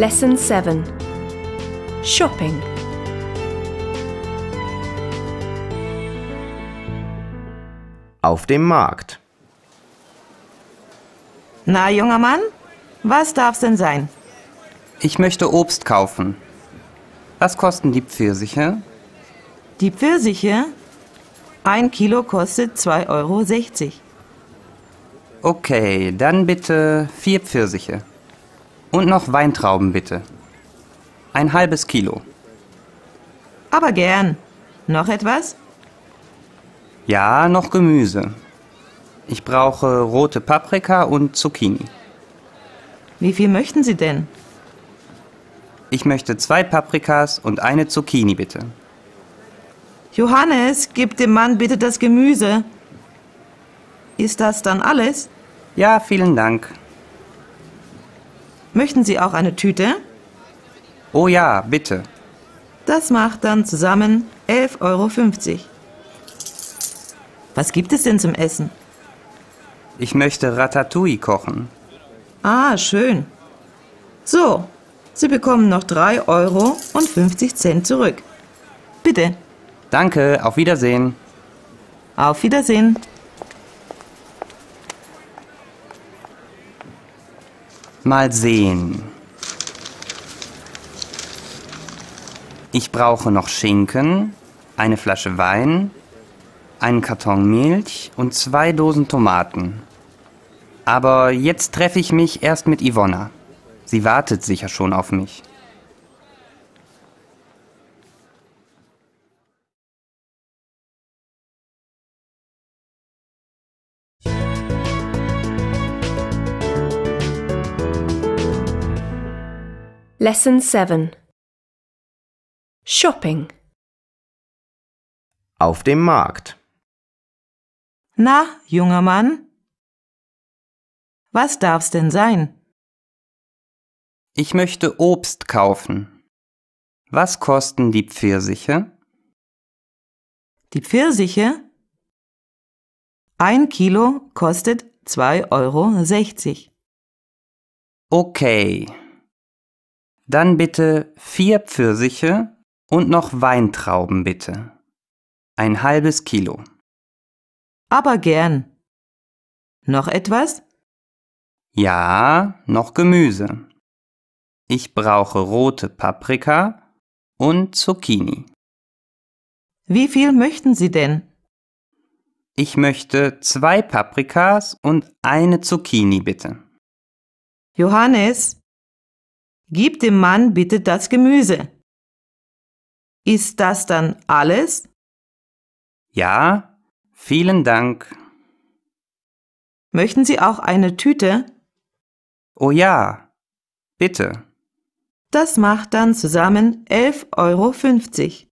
Lesson 7 Shopping Auf dem Markt. Na, junger Mann, was darf's denn sein? Ich möchte Obst kaufen. Was kosten die Pfirsiche? Die Pfirsiche? Ein Kilo kostet 2,60 Euro. Okay, dann bitte vier Pfirsiche. Und noch Weintrauben bitte. Ein halbes Kilo. Aber gern. Noch etwas? Ja, noch Gemüse. Ich brauche rote Paprika und Zucchini. Wie viel möchten Sie denn? Ich möchte zwei Paprikas und eine Zucchini bitte. Johannes, gib dem Mann bitte das Gemüse. Ist das dann alles? Ja, vielen Dank. Möchten Sie auch eine Tüte? Oh ja, bitte. Das macht dann zusammen 11,50 Euro. Was gibt es denn zum Essen? Ich möchte Ratatouille kochen. Ah, schön. So, Sie bekommen noch 3,50 Euro zurück. Bitte. Danke, auf Wiedersehen. Auf Wiedersehen. Mal sehen. Ich brauche noch Schinken, eine Flasche Wein, einen Karton Milch und zwei Dosen Tomaten. Aber jetzt treffe ich mich erst mit Ivonna. Sie wartet sicher schon auf mich. Lesson 7 Shopping Auf dem Markt. Na, junger Mann, was darf's denn sein? Ich möchte Obst kaufen. Was kosten die Pfirsiche? Die Pfirsiche? Ein Kilo kostet 2,60 Euro. Okay. Dann bitte vier Pfirsiche und noch Weintrauben bitte. Ein halbes Kilo. Aber gern. Noch etwas? Ja, noch Gemüse. Ich brauche rote Paprika und Zucchini. Wie viel möchten Sie denn? Ich möchte zwei Paprikas und eine Zucchini bitte. Johannes, Gib dem Mann bitte das Gemüse. Ist das dann alles? Ja, vielen Dank. Möchten Sie auch eine Tüte? Oh ja, bitte. Das macht dann zusammen 11,50 Euro.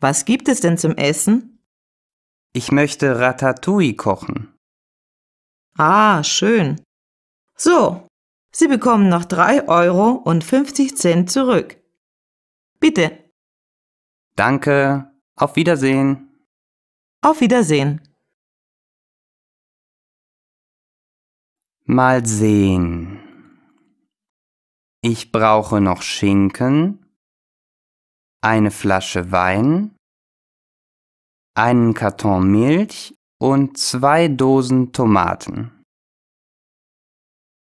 Was gibt es denn zum Essen? Ich möchte Ratatouille kochen. Ah, schön. So, Sie bekommen noch 3 Euro und 50 Cent zurück. Bitte. Danke. Auf Wiedersehen. Auf Wiedersehen. Mal sehen. Ich brauche noch Schinken, eine Flasche Wein, einen Karton Milch und zwei Dosen Tomaten.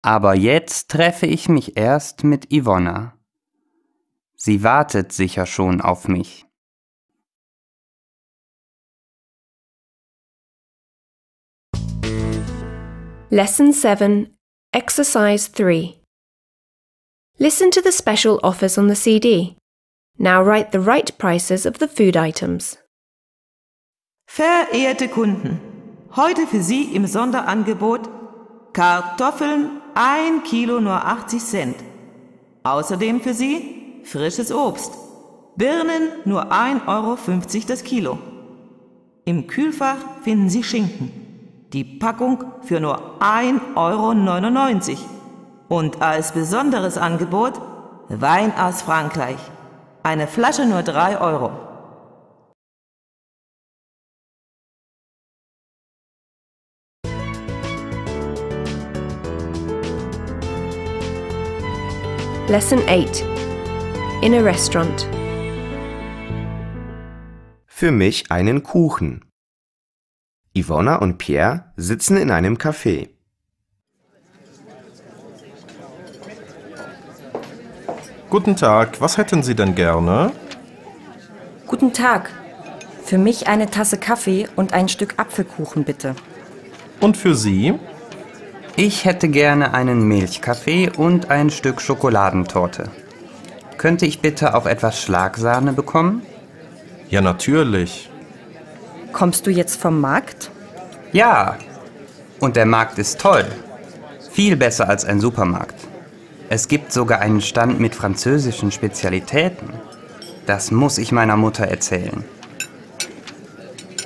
Aber jetzt treffe ich mich erst mit Ivonna. Sie wartet sicher schon auf mich. Lesson 7, Exercise 3. Listen to the special offers on the CD. Now write the right prices of the food items. Verehrte Kunden, heute für Sie im Sonderangebot Kartoffeln ein Kilo nur 80 Cent. Außerdem für Sie frisches Obst. Birnen nur 1,50 Euro das Kilo. Im Kühlfach finden Sie Schinken. Die Packung für nur 1,99 Euro. Und als besonderes Angebot Wein aus Frankreich. Eine Flasche nur 3 Euro. Lesson 8 In a Restaurant Für mich einen Kuchen. Ivona und Pierre sitzen in einem Café. Guten Tag, was hätten Sie denn gerne? Guten Tag. Für mich eine Tasse Kaffee und ein Stück Apfelkuchen bitte. Und für Sie? Ich hätte gerne einen Milchkaffee und ein Stück Schokoladentorte. Könnte ich bitte auch etwas Schlagsahne bekommen? Ja, natürlich. Kommst du jetzt vom Markt? Ja. Und der Markt ist toll. Viel besser als ein Supermarkt. Es gibt sogar einen Stand mit französischen Spezialitäten. Das muss ich meiner Mutter erzählen.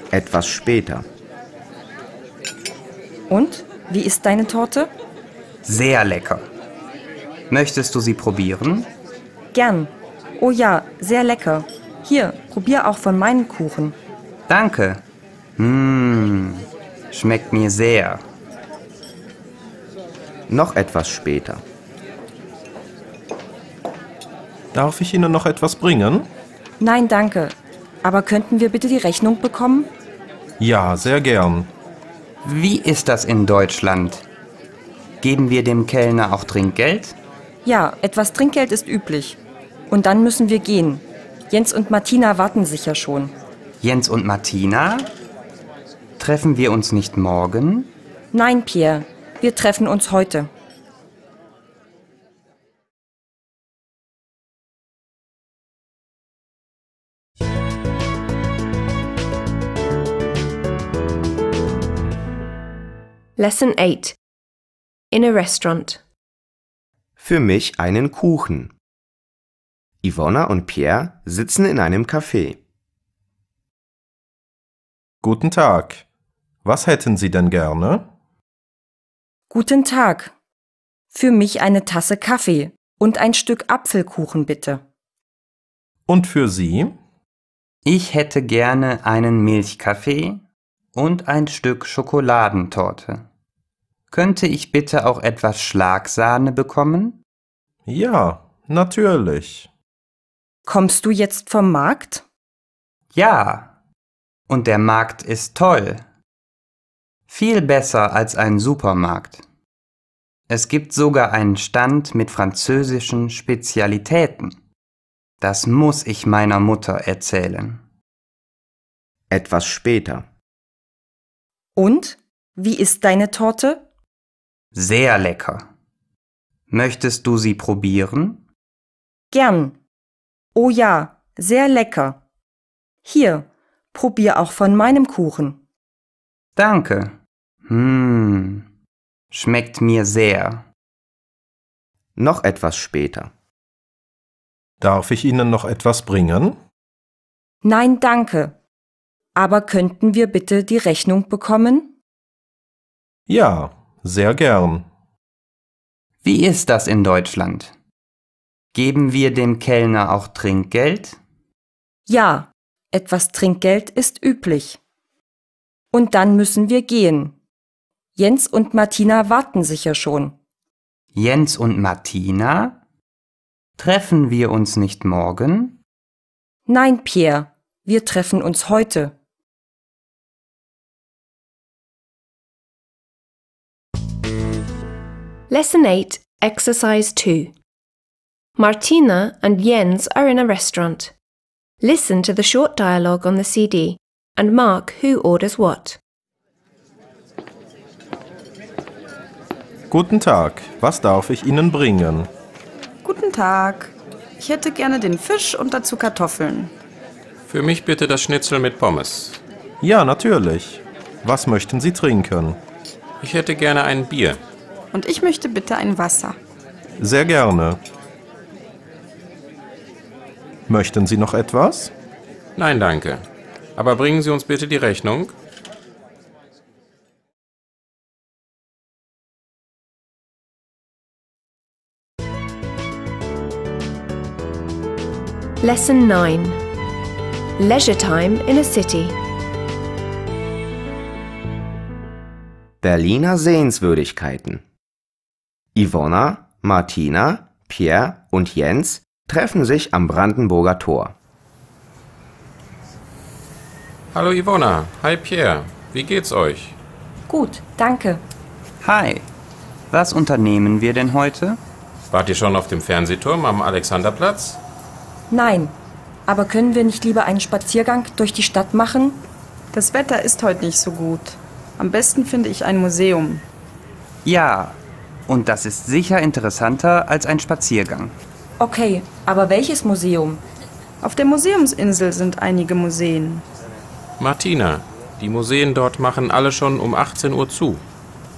Etwas später. Und? Wie ist deine Torte? Sehr lecker. Möchtest du sie probieren? Gern. Oh ja, sehr lecker. Hier, probier auch von meinem Kuchen. Danke. Mmh, schmeckt mir sehr. Noch etwas später. Darf ich Ihnen noch etwas bringen? Nein, danke. Aber könnten wir bitte die Rechnung bekommen? Ja, sehr gern. Wie ist das in Deutschland? Geben wir dem Kellner auch Trinkgeld? Ja, etwas Trinkgeld ist üblich. Und dann müssen wir gehen. Jens und Martina warten sicher schon. Jens und Martina? Treffen wir uns nicht morgen? Nein, Pierre. Wir treffen uns heute. Lesson 8 In a Restaurant Für mich einen Kuchen. Ivona und Pierre sitzen in einem Café. Guten Tag. Was hätten Sie denn gerne? Guten Tag. Für mich eine Tasse Kaffee und ein Stück Apfelkuchen bitte. Und für Sie? Ich hätte gerne einen Milchkaffee und ein Stück Schokoladentorte. Könnte ich bitte auch etwas Schlagsahne bekommen? Ja, natürlich. Kommst du jetzt vom Markt? Ja. Und der Markt ist toll. Viel besser als ein Supermarkt. Es gibt sogar einen Stand mit französischen Spezialitäten. Das muss ich meiner Mutter erzählen. Etwas später. Und? Wie ist deine Torte? Sehr lecker. Möchtest du sie probieren? Gern. Oh ja, sehr lecker. Hier, probier auch von meinem Kuchen. Danke. Hm, schmeckt mir sehr. Noch etwas später. Darf ich Ihnen noch etwas bringen? Nein, danke. Aber könnten wir bitte die Rechnung bekommen? Ja, sehr gern. Wie ist das in Deutschland? Geben wir dem Kellner auch Trinkgeld? Ja, etwas Trinkgeld ist üblich. Und dann müssen wir gehen. Jens und Martina warten sicher schon. Jens und Martina? Treffen wir uns nicht morgen? Nein, Pierre, wir treffen uns heute. Lesson 8, Exercise 2. Martina and Jens are in a restaurant. Listen to the short dialogue on the CD and mark who orders what. Guten Tag, was darf ich Ihnen bringen? Guten Tag, ich hätte gerne den Fisch und dazu Kartoffeln. Für mich bitte das Schnitzel mit Pommes. Ja, natürlich. Was möchten Sie trinken? Ich hätte gerne ein Bier. Und ich möchte bitte ein Wasser. Sehr gerne. Möchten Sie noch etwas? Nein, danke. Aber bringen Sie uns bitte die Rechnung. Lesson 9 Leisure Time in a City Berliner Sehenswürdigkeiten Ivona, Martina, Pierre und Jens treffen sich am Brandenburger Tor. Hallo Ivona, hi Pierre, wie geht's euch? Gut, danke. Hi, was unternehmen wir denn heute? Wart ihr schon auf dem Fernsehturm am Alexanderplatz? Nein, aber können wir nicht lieber einen Spaziergang durch die Stadt machen? Das Wetter ist heute nicht so gut. Am besten finde ich ein Museum. Ja, und das ist sicher interessanter als ein Spaziergang. Okay, aber welches Museum? Auf der Museumsinsel sind einige Museen. Martina, die Museen dort machen alle schon um 18 Uhr zu.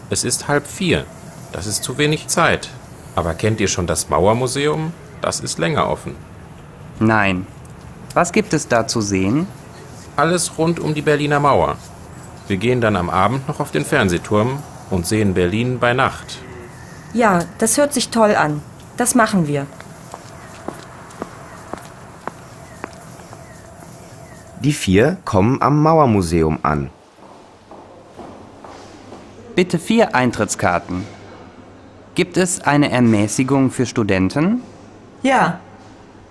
Es ist halb vier. Das ist zu wenig Zeit. Aber kennt ihr schon das Mauermuseum? Das ist länger offen. Nein. Was gibt es da zu sehen? Alles rund um die Berliner Mauer. Wir gehen dann am Abend noch auf den Fernsehturm und sehen Berlin bei Nacht. Ja, das hört sich toll an. Das machen wir. Die vier kommen am Mauermuseum an. Bitte vier Eintrittskarten. Gibt es eine Ermäßigung für Studenten? Ja.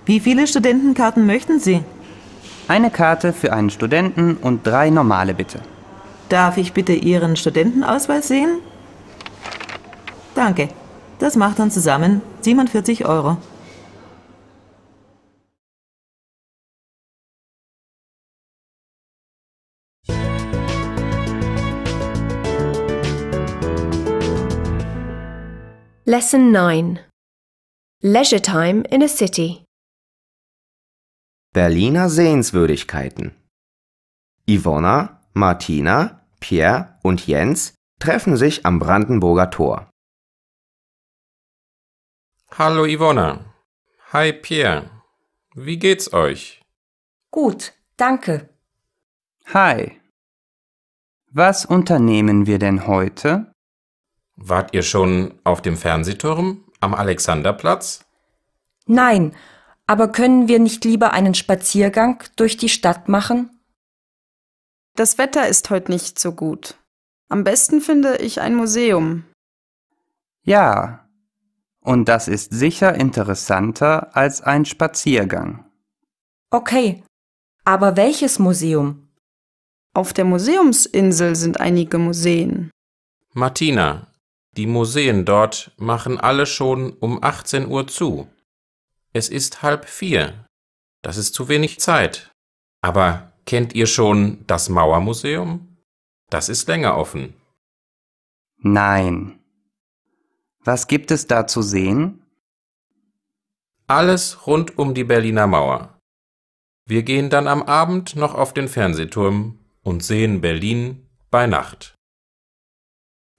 Wie viele Studentenkarten möchten Sie? Eine Karte für einen Studenten und drei normale bitte. Darf ich bitte Ihren Studentenausweis sehen? Danke. Das macht dann zusammen 47 Euro. Lesson 9 Leisure Time in a City Berliner Sehenswürdigkeiten Ivona, Martina, Pierre und Jens treffen sich am Brandenburger Tor. Hallo Ivona. Hi Pierre. Wie geht's euch? Gut, danke. Hi. Was unternehmen wir denn heute? Wart ihr schon auf dem Fernsehturm am Alexanderplatz? Nein, aber können wir nicht lieber einen Spaziergang durch die Stadt machen? Das Wetter ist heute nicht so gut. Am besten finde ich ein Museum. Ja, und das ist sicher interessanter als ein Spaziergang. Okay, aber welches Museum? Auf der Museumsinsel sind einige Museen. Martina, die Museen dort machen alle schon um 18 Uhr zu. Es ist halb vier. Das ist zu wenig Zeit. Aber kennt ihr schon das Mauermuseum? Das ist länger offen. Nein. Was gibt es da zu sehen? Alles rund um die Berliner Mauer. Wir gehen dann am Abend noch auf den Fernsehturm und sehen Berlin bei Nacht.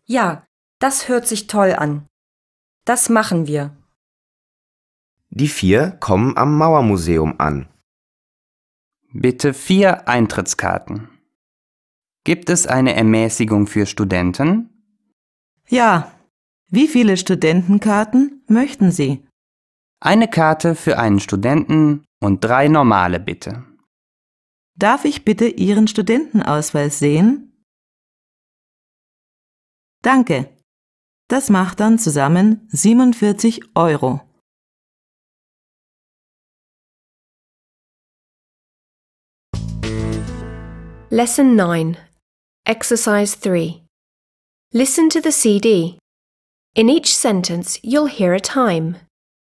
Ja, das hört sich toll an. Das machen wir. Die vier kommen am Mauermuseum an. Bitte vier Eintrittskarten. Gibt es eine Ermäßigung für Studenten? Ja, wie viele Studentenkarten möchten Sie? Eine Karte für einen Studenten und drei normale bitte. Darf ich bitte Ihren Studentenausweis sehen? Danke. Das macht dann zusammen 47 Euro. Lesson 9 Exercise 3 Listen to the CD In each sentence, you'll hear a time.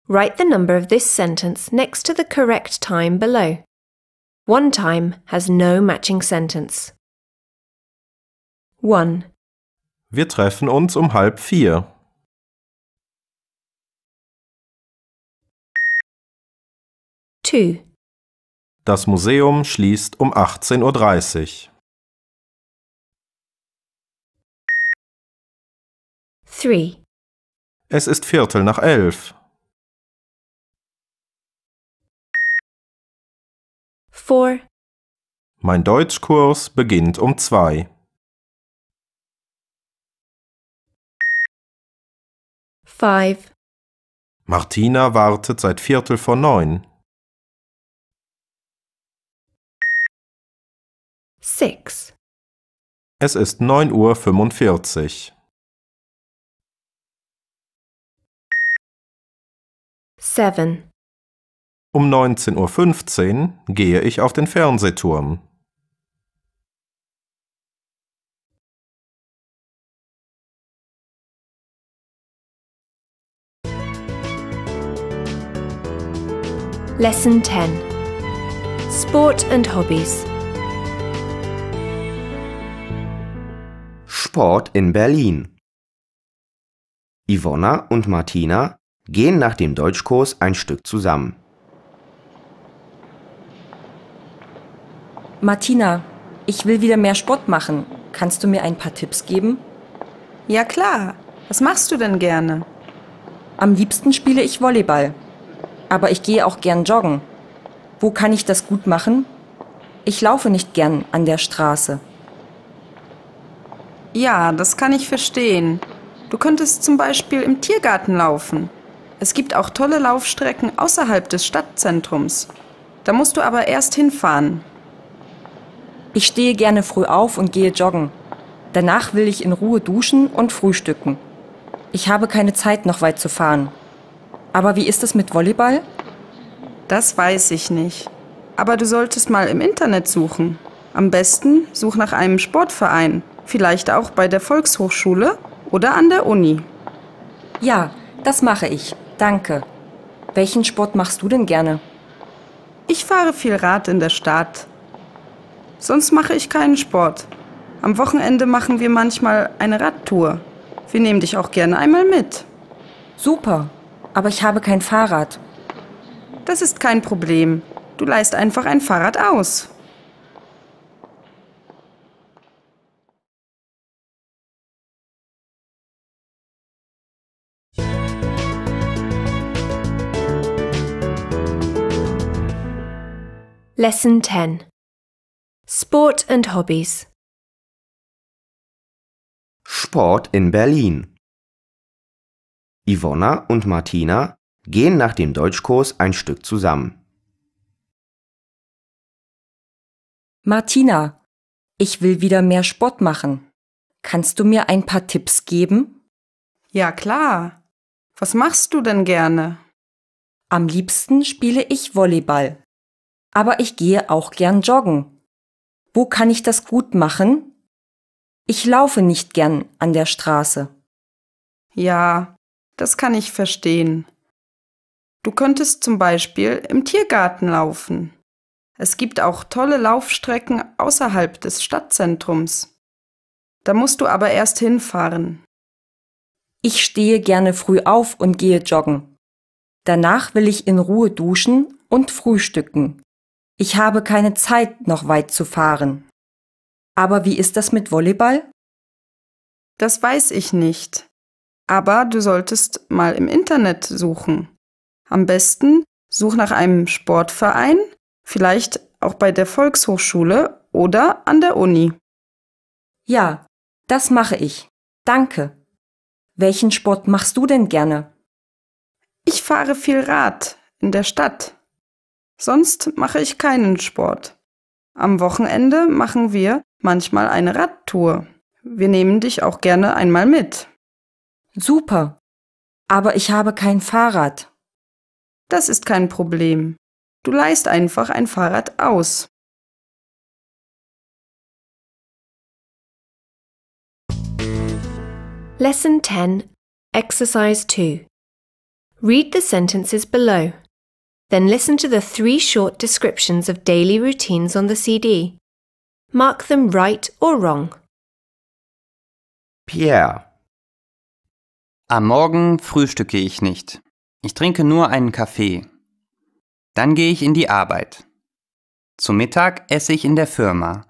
Write the number of this sentence next to the correct time below. One time has no matching sentence. 1. Wir treffen uns um halb vier. Two. Das Museum schließt um 18.30 Uhr. Three. Es ist Viertel nach elf. Four. Mein Deutschkurs beginnt um zwei. Five. Martina wartet seit Viertel vor neun. Six. Es ist neun Uhr fünfundvierzig. Seven. Um 19.15 Uhr gehe ich auf den Fernsehturm. 10 Sport and Hobbies Sport in Berlin Ivona und Martina gehen nach dem Deutschkurs ein Stück zusammen. Martina, ich will wieder mehr Sport machen. Kannst du mir ein paar Tipps geben? Ja klar. Was machst du denn gerne? Am liebsten spiele ich Volleyball. Aber ich gehe auch gern joggen. Wo kann ich das gut machen? Ich laufe nicht gern an der Straße. Ja, das kann ich verstehen. Du könntest zum Beispiel im Tiergarten laufen. Es gibt auch tolle Laufstrecken außerhalb des Stadtzentrums. Da musst du aber erst hinfahren. Ich stehe gerne früh auf und gehe joggen. Danach will ich in Ruhe duschen und frühstücken. Ich habe keine Zeit, noch weit zu fahren. Aber wie ist es mit Volleyball? Das weiß ich nicht. Aber du solltest mal im Internet suchen. Am besten such nach einem Sportverein, vielleicht auch bei der Volkshochschule oder an der Uni. Ja, das mache ich. Danke. Welchen Sport machst du denn gerne? Ich fahre viel Rad in der Stadt. Sonst mache ich keinen Sport. Am Wochenende machen wir manchmal eine Radtour. Wir nehmen dich auch gerne einmal mit. Super, aber ich habe kein Fahrrad. Das ist kein Problem. Du leist einfach ein Fahrrad aus. Lesson 10 Sport and Hobbies Sport in Berlin Ivona und Martina gehen nach dem Deutschkurs ein Stück zusammen. Martina, ich will wieder mehr Sport machen. Kannst du mir ein paar Tipps geben? Ja klar. Was machst du denn gerne? Am liebsten spiele ich Volleyball aber ich gehe auch gern joggen. Wo kann ich das gut machen? Ich laufe nicht gern an der Straße. Ja, das kann ich verstehen. Du könntest zum Beispiel im Tiergarten laufen. Es gibt auch tolle Laufstrecken außerhalb des Stadtzentrums. Da musst du aber erst hinfahren. Ich stehe gerne früh auf und gehe joggen. Danach will ich in Ruhe duschen und frühstücken. Ich habe keine Zeit, noch weit zu fahren. Aber wie ist das mit Volleyball? Das weiß ich nicht. Aber du solltest mal im Internet suchen. Am besten such nach einem Sportverein, vielleicht auch bei der Volkshochschule oder an der Uni. Ja, das mache ich. Danke. Welchen Sport machst du denn gerne? Ich fahre viel Rad in der Stadt. Sonst mache ich keinen Sport. Am Wochenende machen wir manchmal eine Radtour. Wir nehmen dich auch gerne einmal mit. Super. Aber ich habe kein Fahrrad. Das ist kein Problem. Du leihst einfach ein Fahrrad aus. Lesson 10, Exercise 2. Read the sentences below. Then listen to the three short descriptions of daily routines on the CD. Mark them right or wrong. Pierre. Am Morgen frühstücke ich nicht. Ich trinke nur einen Kaffee. Dann gehe ich in die Arbeit. Zu Mittag esse ich in der Firma.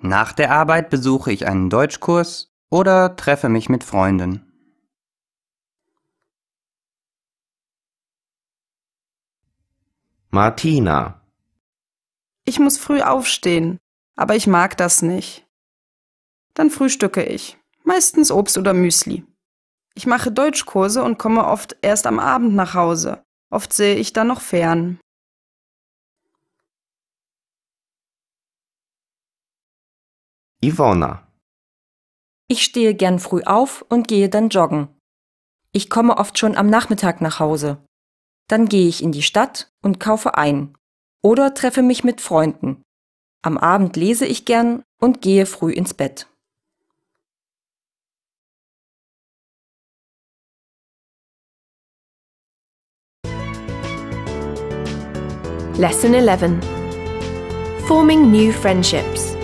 Nach der Arbeit besuche ich einen Deutschkurs oder treffe mich mit Freunden. Martina Ich muss früh aufstehen, aber ich mag das nicht. Dann frühstücke ich, meistens Obst oder Müsli. Ich mache Deutschkurse und komme oft erst am Abend nach Hause. Oft sehe ich dann noch fern. Ivona Ich stehe gern früh auf und gehe dann joggen. Ich komme oft schon am Nachmittag nach Hause. Dann gehe ich in die Stadt und kaufe ein oder treffe mich mit Freunden. Am Abend lese ich gern und gehe früh ins Bett. Lesson 11 Forming New Friendships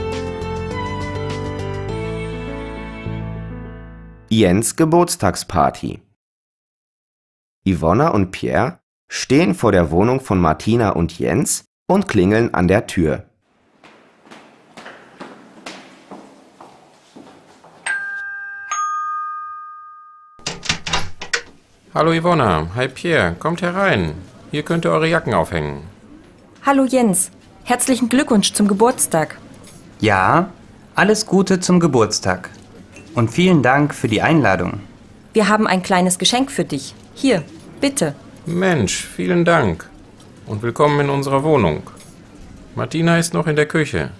Jens Geburtstagsparty Yvonne und Pierre stehen vor der Wohnung von Martina und Jens und klingeln an der Tür. Hallo Yvonne, hi Pierre, kommt herein. Hier könnt ihr eure Jacken aufhängen. Hallo Jens, herzlichen Glückwunsch zum Geburtstag. Ja, alles Gute zum Geburtstag. Und vielen Dank für die Einladung. Wir haben ein kleines Geschenk für dich. Hier, bitte. Mensch, vielen Dank. Und willkommen in unserer Wohnung. Martina ist noch in der Küche.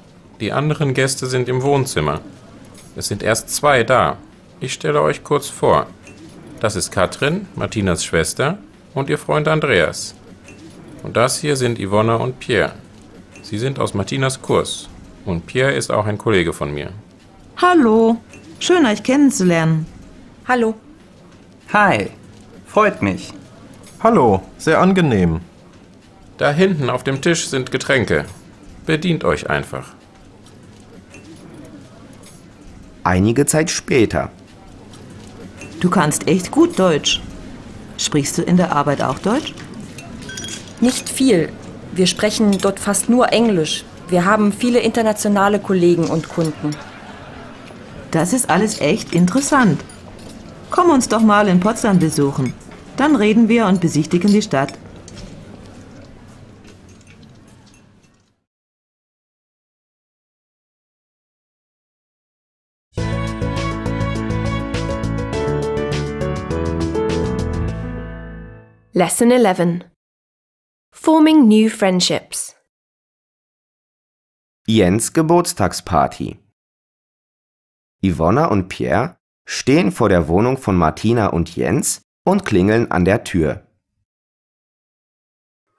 Die anderen Gäste sind im Wohnzimmer. Es sind erst zwei da. Ich stelle euch kurz vor. Das ist Katrin, Martinas Schwester, und ihr Freund Andreas. Und das hier sind Yvonne und Pierre. Sie sind aus Martinas Kurs. Und Pierre ist auch ein Kollege von mir. Hallo. Schön, euch kennenzulernen. Hallo. Hi. Freut mich. Hallo, sehr angenehm. Da hinten auf dem Tisch sind Getränke. Bedient euch einfach. Einige Zeit später. Du kannst echt gut Deutsch. Sprichst du in der Arbeit auch Deutsch? Nicht viel. Wir sprechen dort fast nur Englisch. Wir haben viele internationale Kollegen und Kunden. Das ist alles echt interessant. Komm uns doch mal in Potsdam besuchen. Dann reden wir und besichtigen die Stadt. Lesson 11 Forming New Friendships Jens Geburtstagsparty Yvonna und Pierre stehen vor der Wohnung von Martina und Jens und klingeln an der Tür.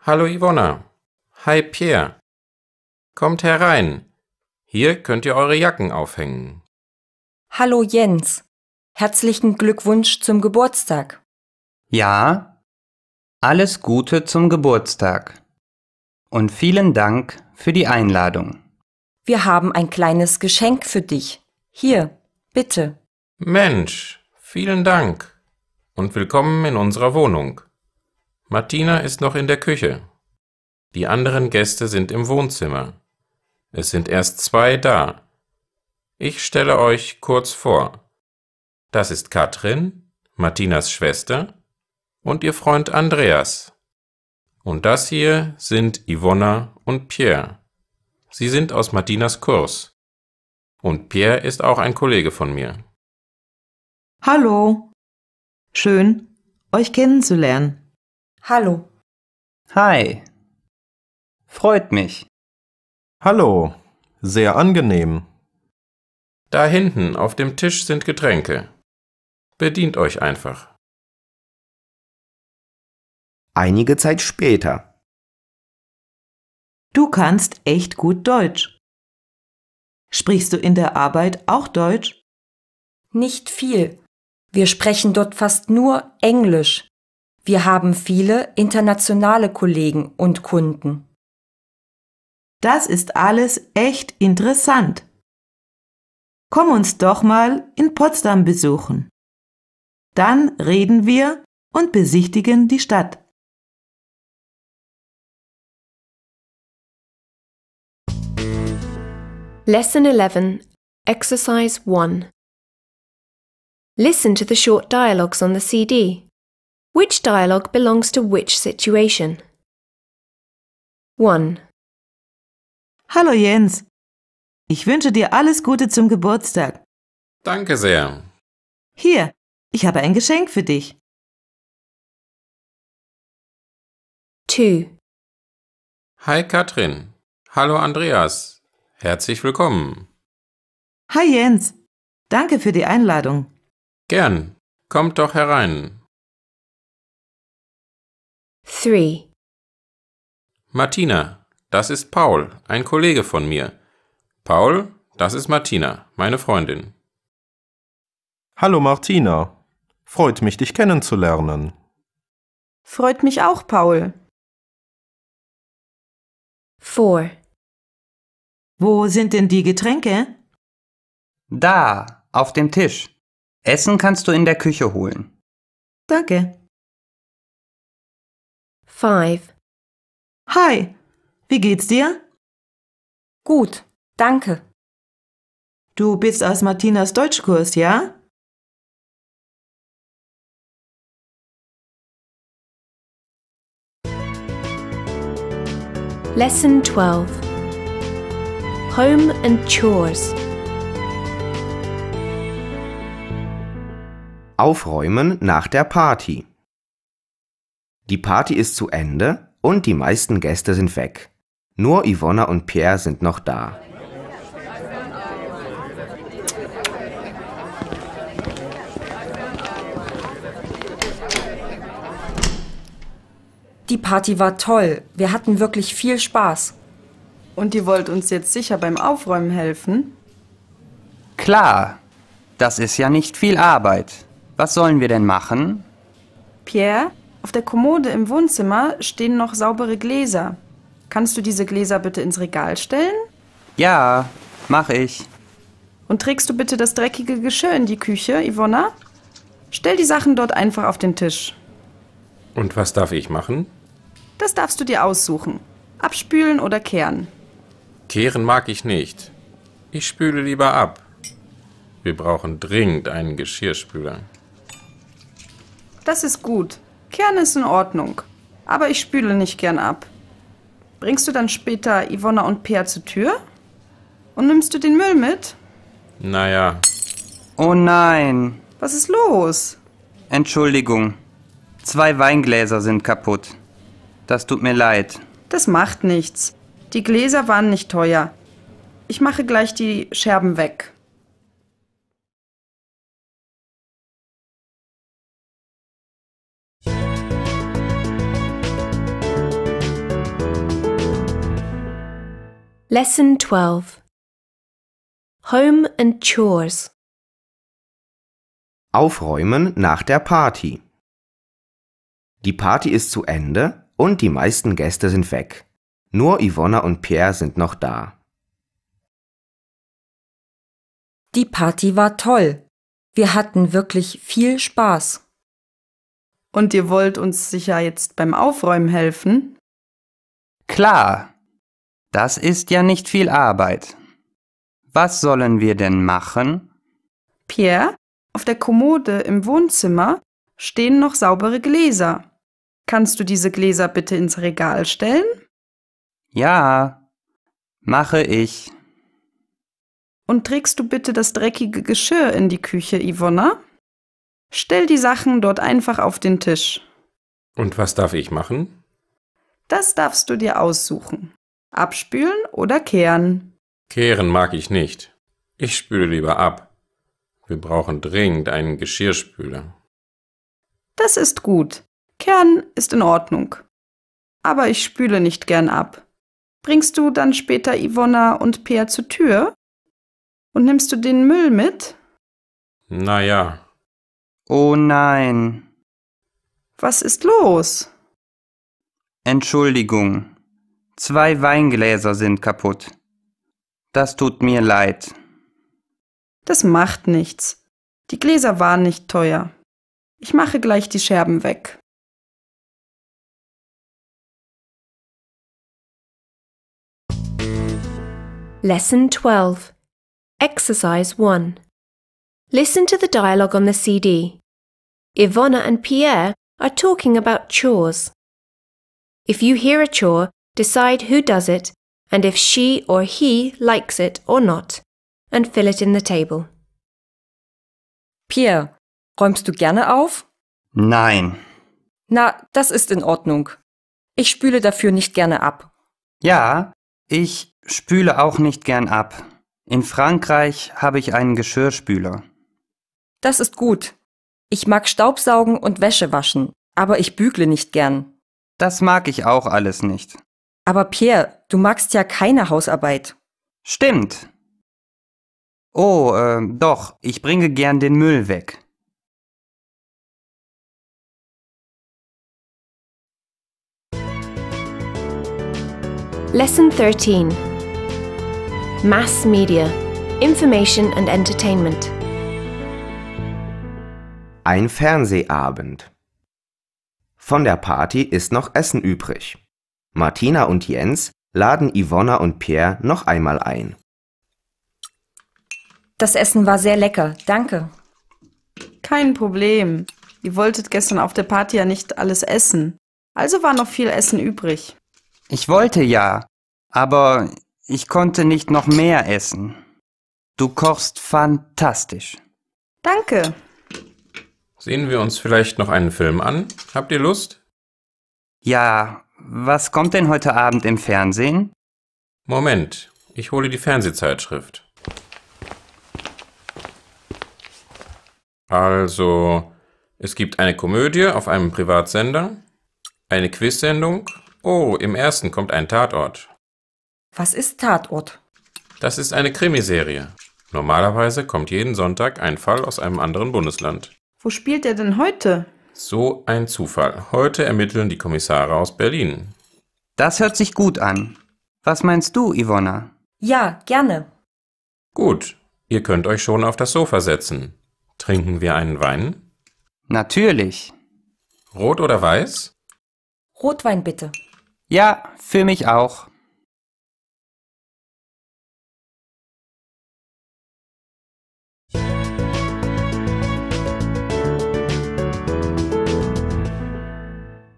Hallo Ivona. Hi Pierre. Kommt herein. Hier könnt ihr eure Jacken aufhängen. Hallo Jens. Herzlichen Glückwunsch zum Geburtstag. Ja, alles Gute zum Geburtstag. Und vielen Dank für die Einladung. Wir haben ein kleines Geschenk für dich. Hier, bitte. Mensch, vielen Dank und willkommen in unserer Wohnung. Martina ist noch in der Küche. Die anderen Gäste sind im Wohnzimmer. Es sind erst zwei da. Ich stelle euch kurz vor. Das ist Katrin, Martinas Schwester, und ihr Freund Andreas. Und das hier sind Ivonna und Pierre. Sie sind aus Martinas Kurs. Und Pierre ist auch ein Kollege von mir. Hallo, Schön, euch kennenzulernen. Hallo. Hi. Freut mich. Hallo. Sehr angenehm. Da hinten auf dem Tisch sind Getränke. Bedient euch einfach. Einige Zeit später. Du kannst echt gut Deutsch. Sprichst du in der Arbeit auch Deutsch? Nicht viel, wir sprechen dort fast nur Englisch. Wir haben viele internationale Kollegen und Kunden. Das ist alles echt interessant. Komm uns doch mal in Potsdam besuchen. Dann reden wir und besichtigen die Stadt. Lesson 11 Exercise 1 Listen to the short dialogues on the CD. Which dialogue belongs to which situation? 1. Hallo Jens. Ich wünsche dir alles Gute zum Geburtstag. Danke sehr. Hier, ich habe ein Geschenk für dich. 2. Hi Katrin. Hallo Andreas. Herzlich willkommen. Hi Jens. Danke für die Einladung. Gern. Kommt doch herein. 3. Martina, das ist Paul, ein Kollege von mir. Paul, das ist Martina, meine Freundin. Hallo Martina. Freut mich, dich kennenzulernen. Freut mich auch, Paul. 4. Wo sind denn die Getränke? Da, auf dem Tisch. Essen kannst du in der Küche holen. Danke. 5. Hi, wie geht's dir? Gut, danke. Du bist aus Martinas Deutschkurs, ja? Lesson 12 Home and Chores Aufräumen nach der Party. Die Party ist zu Ende und die meisten Gäste sind weg. Nur Yvonne und Pierre sind noch da. Die Party war toll. Wir hatten wirklich viel Spaß. Und ihr wollt uns jetzt sicher beim Aufräumen helfen? Klar. Das ist ja nicht viel Arbeit. Was sollen wir denn machen? Pierre, auf der Kommode im Wohnzimmer stehen noch saubere Gläser. Kannst du diese Gläser bitte ins Regal stellen? Ja, mach ich. Und trägst du bitte das dreckige Geschirr in die Küche, Ivonna? Stell die Sachen dort einfach auf den Tisch. Und was darf ich machen? Das darfst du dir aussuchen. Abspülen oder kehren? Kehren mag ich nicht. Ich spüle lieber ab. Wir brauchen dringend einen Geschirrspüler. Das ist gut. Kern ist in Ordnung. Aber ich spüle nicht gern ab. Bringst du dann später Ivona und Peer zur Tür? Und nimmst du den Müll mit? Naja. Oh nein. Was ist los? Entschuldigung. Zwei Weingläser sind kaputt. Das tut mir leid. Das macht nichts. Die Gläser waren nicht teuer. Ich mache gleich die Scherben weg. Lesson 12 Home and Chores Aufräumen nach der Party Die Party ist zu Ende und die meisten Gäste sind weg. Nur Yvonne und Pierre sind noch da. Die Party war toll. Wir hatten wirklich viel Spaß. Und ihr wollt uns sicher jetzt beim Aufräumen helfen? Klar, das ist ja nicht viel Arbeit. Was sollen wir denn machen? Pierre, auf der Kommode im Wohnzimmer stehen noch saubere Gläser. Kannst du diese Gläser bitte ins Regal stellen? Ja, mache ich. Und trägst du bitte das dreckige Geschirr in die Küche, Ivona? Stell die Sachen dort einfach auf den Tisch. Und was darf ich machen? Das darfst du dir aussuchen. Abspülen oder kehren? Kehren mag ich nicht. Ich spüle lieber ab. Wir brauchen dringend einen Geschirrspüler. Das ist gut. Kehren ist in Ordnung. Aber ich spüle nicht gern ab. Bringst du dann später Ivona und Peer zur Tür? Und nimmst du den Müll mit? Naja. Oh nein. Was ist los? Entschuldigung. Zwei Weingläser sind kaputt. Das tut mir leid. Das macht nichts. Die Gläser waren nicht teuer. Ich mache gleich die Scherben weg. Lesson 12 Exercise 1 Listen to the dialogue on the CD. Ivana and Pierre are talking about chores. If you hear a chore, Decide who does it and if she or he likes it or not, and fill it in the table. Pierre, räumst du gerne auf? Nein. Na, das ist in Ordnung. Ich spüle dafür nicht gerne ab. Ja, ich spüle auch nicht gern ab. In Frankreich habe ich einen Geschirrspüler. Das ist gut. Ich mag Staubsaugen und Wäsche waschen, aber ich bügle nicht gern. Das mag ich auch alles nicht. Aber Pierre, du magst ja keine Hausarbeit. Stimmt. Oh, äh, doch, ich bringe gern den Müll weg. Lesson 13 Mass Media Information and Entertainment Ein Fernsehabend. Von der Party ist noch Essen übrig. Martina und Jens laden Yvonne und Pierre noch einmal ein. Das Essen war sehr lecker, danke. Kein Problem. Ihr wolltet gestern auf der Party ja nicht alles essen. Also war noch viel Essen übrig. Ich wollte ja, aber ich konnte nicht noch mehr essen. Du kochst fantastisch. Danke. Sehen wir uns vielleicht noch einen Film an? Habt ihr Lust? Ja, was kommt denn heute Abend im Fernsehen? Moment, ich hole die Fernsehzeitschrift. Also, es gibt eine Komödie auf einem Privatsender, eine Quizsendung. Oh, im ersten kommt ein Tatort. Was ist Tatort? Das ist eine Krimiserie. Normalerweise kommt jeden Sonntag ein Fall aus einem anderen Bundesland. Wo spielt er denn heute? So ein Zufall. Heute ermitteln die Kommissare aus Berlin. Das hört sich gut an. Was meinst du, Ivona? Ja, gerne. Gut, ihr könnt euch schon auf das Sofa setzen. Trinken wir einen Wein? Natürlich. Rot oder weiß? Rotwein bitte. Ja, für mich auch.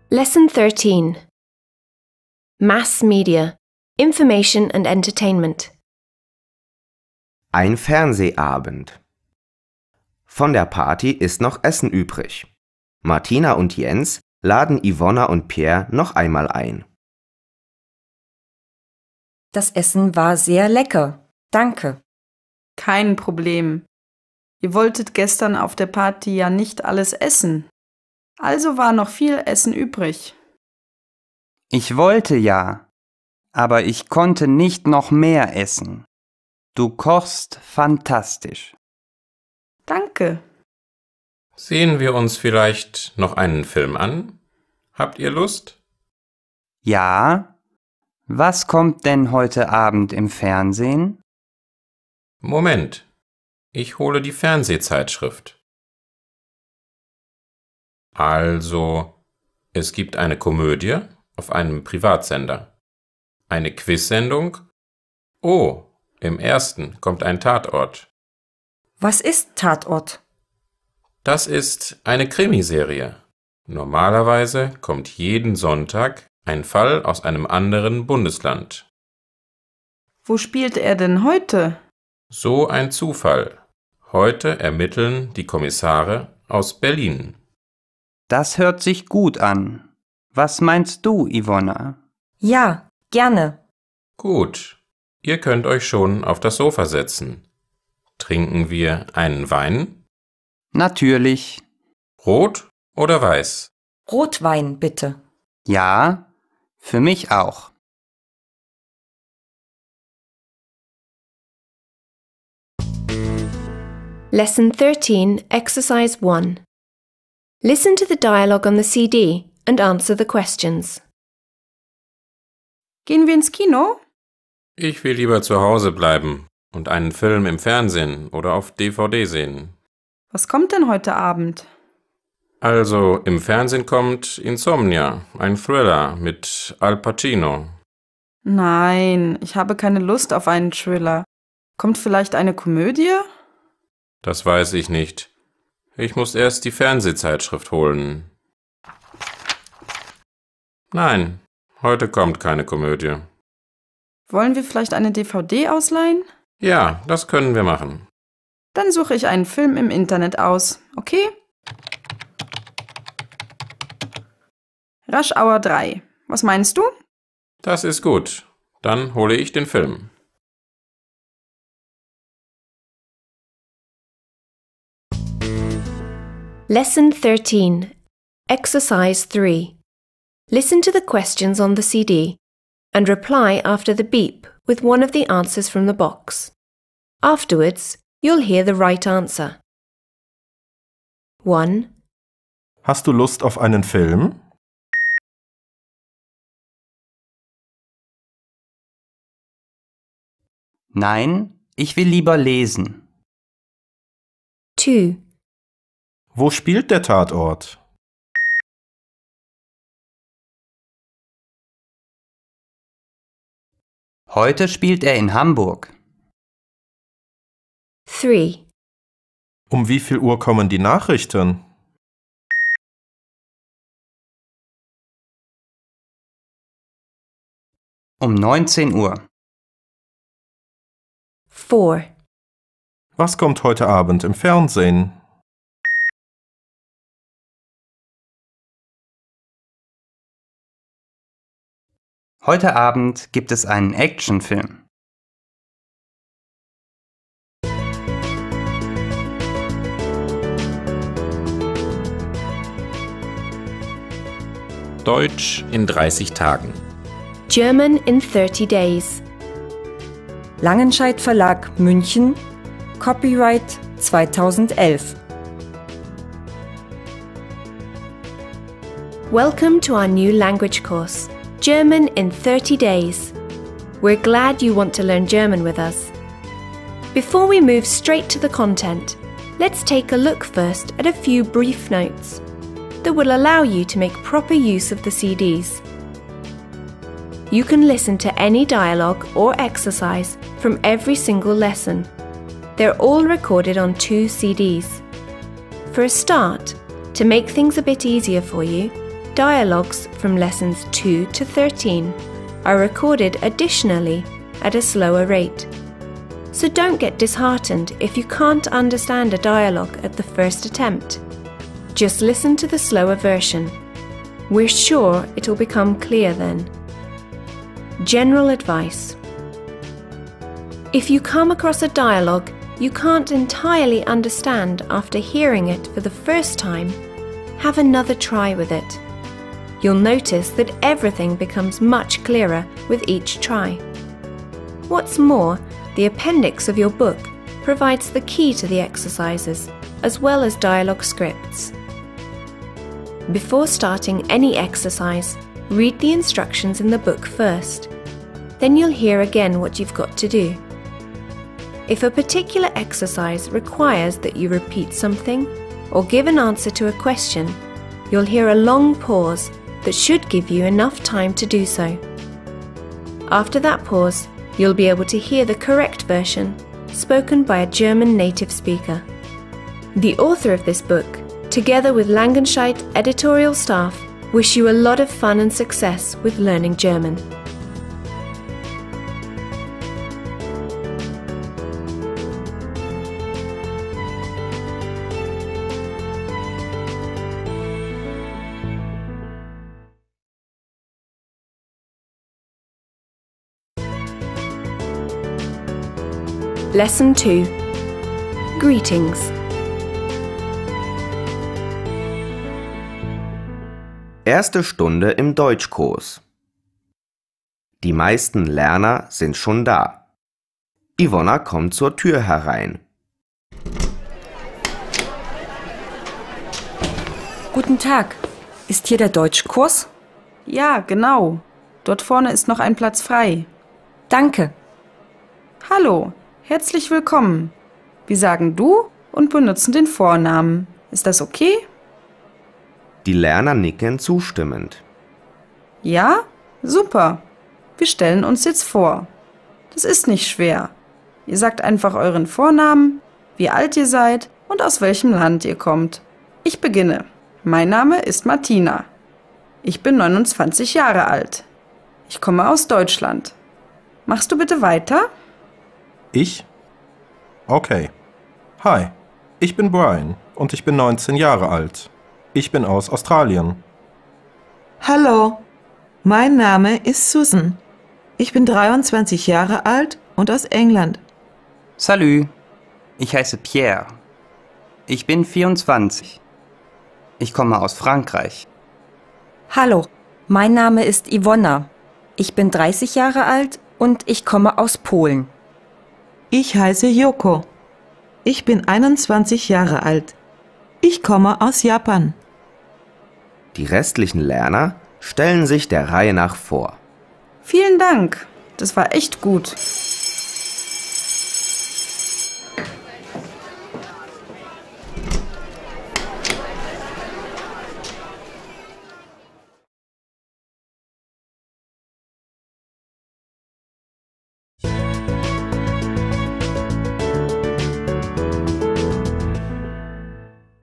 Lesson 13 Mass Media Information and Entertainment Ein Fernsehabend Von der Party ist noch Essen übrig. Martina und Jens laden Ivonna und Pierre noch einmal ein. Das Essen war sehr lecker. Danke. Kein Problem. Ihr wolltet gestern auf der Party ja nicht alles essen. Also war noch viel Essen übrig. Ich wollte ja, aber ich konnte nicht noch mehr essen. Du kochst fantastisch. Danke. Sehen wir uns vielleicht noch einen Film an? Habt ihr Lust? Ja. Was kommt denn heute Abend im Fernsehen? Moment. Ich hole die Fernsehzeitschrift. Also, es gibt eine Komödie auf einem Privatsender. Eine Quizsendung. Oh, im ersten kommt ein Tatort. Was ist Tatort? Das ist eine Krimiserie. Normalerweise kommt jeden Sonntag ein Fall aus einem anderen Bundesland. Wo spielt er denn heute? So ein Zufall. Heute ermitteln die Kommissare aus Berlin. Das hört sich gut an. Was meinst du, Ivona? Ja, gerne. Gut. Ihr könnt euch schon auf das Sofa setzen. Trinken wir einen Wein? Natürlich. Rot oder weiß? Rotwein, bitte. Ja, für mich auch. Lesson 13, Exercise 1 Listen to the dialogue on the CD and answer the questions. Gehen wir ins Kino? Ich will lieber zu Hause bleiben und einen Film im Fernsehen oder auf DVD sehen. Was kommt denn heute Abend? Also, im Fernsehen kommt Insomnia, ein Thriller mit Al Pacino. Nein, ich habe keine Lust auf einen Thriller. Kommt vielleicht eine Komödie? Das weiß ich nicht. Ich muss erst die Fernsehzeitschrift holen. Nein, heute kommt keine Komödie. Wollen wir vielleicht eine DVD ausleihen? Ja, das können wir machen. Dann suche ich einen Film im Internet aus, okay? Rush Hour 3. Was meinst du? Das ist gut. Dann hole ich den Film. Lesson 13 Exercise 3 Listen to the questions on the CD and reply after the beep with one of the answers from the box. Afterwards, you'll hear the right answer. 1. Hast du Lust auf einen Film? Nein, ich will lieber lesen. 2. Wo spielt der Tatort? Heute spielt er in Hamburg. 3. Um wie viel Uhr kommen die Nachrichten? Um 19 Uhr. 4. Was kommt heute Abend im Fernsehen? Heute Abend gibt es einen Actionfilm. Deutsch in 30 Tagen. German in 30 Days. Langenscheidt Verlag München, Copyright 2011. Welcome to our new language course. German in 30 days. We're glad you want to learn German with us. Before we move straight to the content, let's take a look first at a few brief notes that will allow you to make proper use of the CDs. You can listen to any dialogue or exercise from every single lesson. They're all recorded on two CDs. For a start, to make things a bit easier for you, dialogues from lessons 2 to 13 are recorded additionally at a slower rate. So don't get disheartened if you can't understand a dialogue at the first attempt. Just listen to the slower version. We're sure it'll become clear then. General advice If you come across a dialogue you can't entirely understand after hearing it for the first time, have another try with it. You'll notice that everything becomes much clearer with each try. What's more, the appendix of your book provides the key to the exercises, as well as dialogue scripts. Before starting any exercise, read the instructions in the book first. Then you'll hear again what you've got to do. If a particular exercise requires that you repeat something or give an answer to a question, you'll hear a long pause that should give you enough time to do so. After that pause, you'll be able to hear the correct version, spoken by a German native speaker. The author of this book, together with Langenscheidt editorial staff, wish you a lot of fun and success with learning German. Lesson 2 Greetings Erste Stunde im Deutschkurs Die meisten Lerner sind schon da. Ivona kommt zur Tür herein. Guten Tag. Ist hier der Deutschkurs? Ja, genau. Dort vorne ist noch ein Platz frei. Danke. Hallo, herzlich willkommen. Wir sagen du und benutzen den Vornamen. Ist das okay? Die Lerner nicken zustimmend. Ja? Super. Wir stellen uns jetzt vor. Das ist nicht schwer. Ihr sagt einfach euren Vornamen, wie alt ihr seid und aus welchem Land ihr kommt. Ich beginne. Mein Name ist Martina. Ich bin 29 Jahre alt. Ich komme aus Deutschland. Machst du bitte weiter? Ich? Okay. Hi, ich bin Brian und ich bin 19 Jahre alt. Ich bin aus Australien. Hallo, mein Name ist Susan. Ich bin 23 Jahre alt und aus England. Salü, ich heiße Pierre. Ich bin 24. Ich komme aus Frankreich. Hallo, mein Name ist Ivonna. Ich bin 30 Jahre alt und ich komme aus Polen. Ich heiße Yoko. Ich bin 21 Jahre alt. Ich komme aus Japan. Die restlichen Lerner stellen sich der Reihe nach vor. Vielen Dank. Das war echt gut.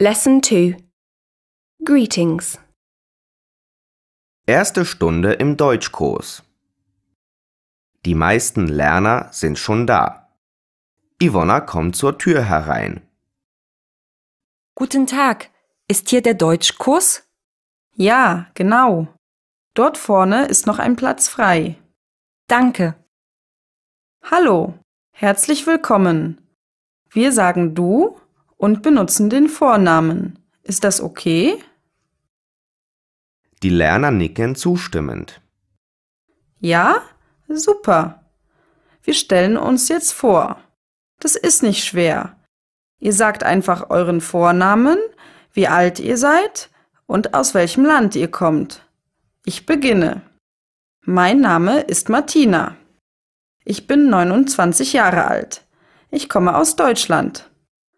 Lesson 2 Greetings Erste Stunde im Deutschkurs. Die meisten Lerner sind schon da. Ivona kommt zur Tür herein. Guten Tag. Ist hier der Deutschkurs? Ja, genau. Dort vorne ist noch ein Platz frei. Danke. Hallo. Herzlich willkommen. Wir sagen du und benutzen den Vornamen. Ist das okay? Die Lerner nicken zustimmend. Ja, super. Wir stellen uns jetzt vor. Das ist nicht schwer. Ihr sagt einfach euren Vornamen, wie alt ihr seid und aus welchem Land ihr kommt. Ich beginne. Mein Name ist Martina. Ich bin 29 Jahre alt. Ich komme aus Deutschland.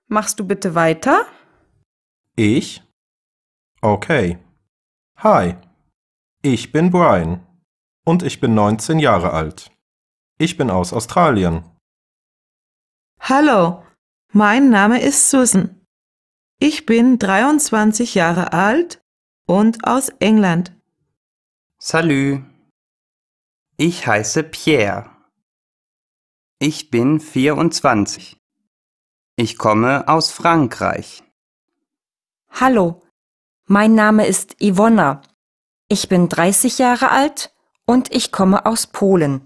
Machst du bitte weiter? Ich? Okay. Hi. Ich bin Brian. Und ich bin 19 Jahre alt. Ich bin aus Australien. Hallo. Mein Name ist Susan. Ich bin 23 Jahre alt und aus England. Salü. Ich heiße Pierre. Ich bin 24. Ich komme aus Frankreich. Hallo, mein Name ist Ivonna. Ich bin 30 Jahre alt und ich komme aus Polen.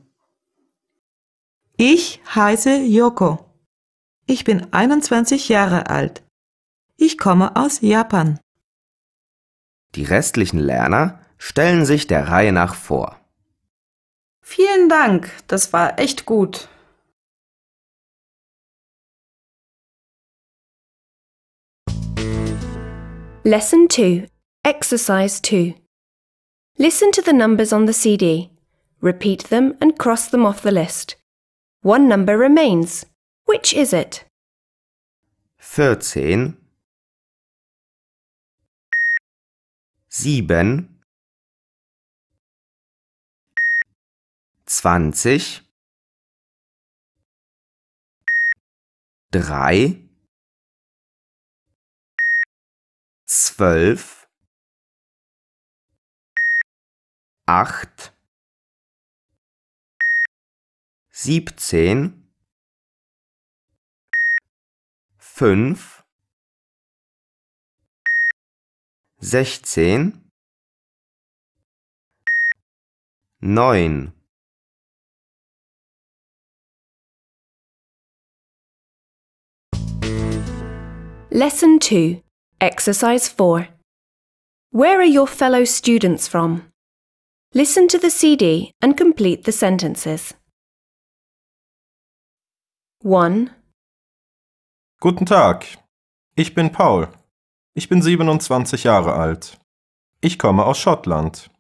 Ich heiße Yoko. Ich bin 21 Jahre alt. Ich komme aus Japan. Die restlichen Lerner stellen sich der Reihe nach vor. Vielen Dank, das war echt gut. Lesson 2, Exercise 2. Listen to the numbers on the CD. Repeat them and cross them off the list. One number remains. Which is it? 13 7 20 3 zwölf, acht, siebzehn, fünf, sechzehn, neun. Lesson 2 Exercise 4. Where are your fellow students from? Listen to the CD and complete the sentences. 1. Guten Tag. Ich bin Paul. Ich bin 27 Jahre alt. Ich komme aus Schottland.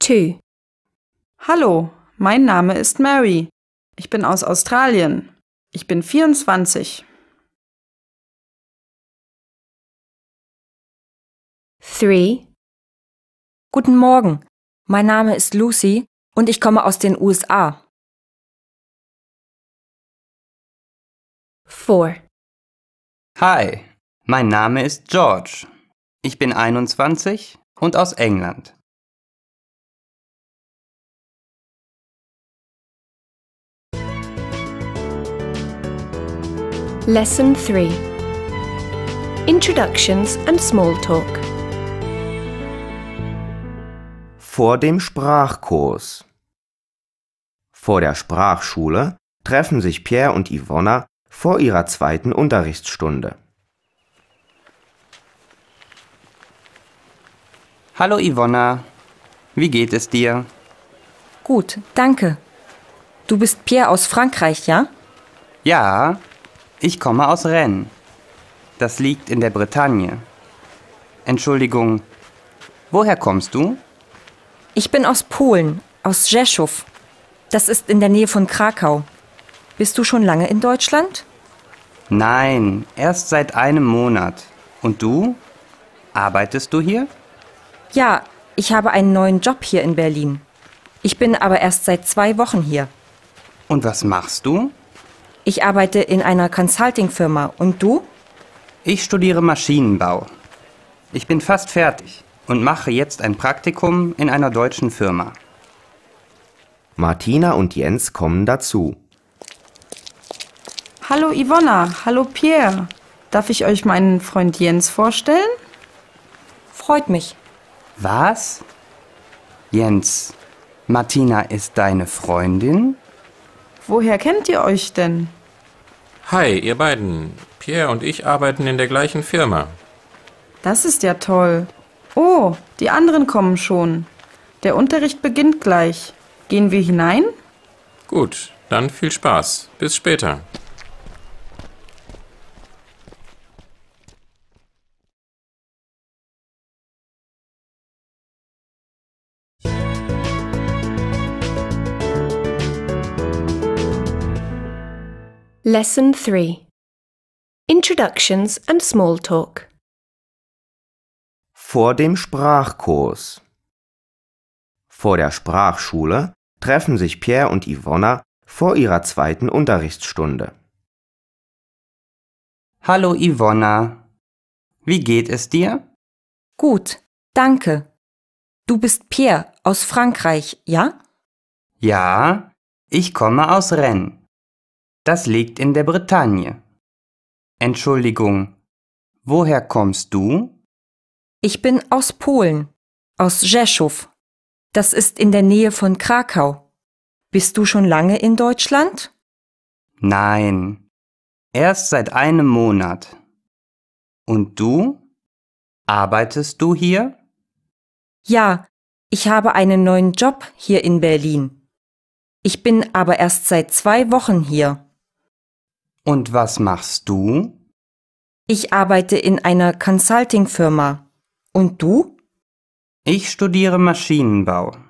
2. Hallo, mein Name ist Mary. Ich bin aus Australien. Ich bin 24. Three. Guten Morgen. Mein Name ist Lucy und ich komme aus den USA. Four. Hi, mein Name ist George. Ich bin 21 und aus England. Lesson 3 Introductions and Small Talk Vor dem Sprachkurs Vor der Sprachschule treffen sich Pierre und Yvonna vor ihrer zweiten Unterrichtsstunde. Hallo Yvonna, wie geht es dir? Gut, danke. Du bist Pierre aus Frankreich, ja? Ja, ich komme aus Rennes. Das liegt in der Bretagne. Entschuldigung, woher kommst du? Ich bin aus Polen, aus Rzeszow. Das ist in der Nähe von Krakau. Bist du schon lange in Deutschland? Nein, erst seit einem Monat. Und du? Arbeitest du hier? Ja, ich habe einen neuen Job hier in Berlin. Ich bin aber erst seit zwei Wochen hier. Und was machst du? Ich arbeite in einer Consulting-Firma. Und du? Ich studiere Maschinenbau. Ich bin fast fertig und mache jetzt ein Praktikum in einer deutschen Firma. Martina und Jens kommen dazu. Hallo Ivona, hallo Pierre. Darf ich euch meinen Freund Jens vorstellen? Freut mich. Was? Jens, Martina ist deine Freundin? Woher kennt ihr euch denn? Hi, ihr beiden. Pierre und ich arbeiten in der gleichen Firma. Das ist ja toll. Oh, die anderen kommen schon. Der Unterricht beginnt gleich. Gehen wir hinein? Gut, dann viel Spaß. Bis später. Lesson 3 Introductions and Small Talk Vor dem Sprachkurs Vor der Sprachschule treffen sich Pierre und Ivonna vor ihrer zweiten Unterrichtsstunde. Hallo Ivonna. Wie geht es dir? Gut, danke. Du bist Pierre aus Frankreich, ja? Ja, ich komme aus Rennes. Das liegt in der Bretagne. Entschuldigung, woher kommst du? Ich bin aus Polen, aus Rzeszów. Das ist in der Nähe von Krakau. Bist du schon lange in Deutschland? Nein, erst seit einem Monat. Und du? Arbeitest du hier? Ja, ich habe einen neuen Job hier in Berlin. Ich bin aber erst seit zwei Wochen hier. Und was machst du? Ich arbeite in einer Consulting-Firma. Und du? Ich studiere Maschinenbau.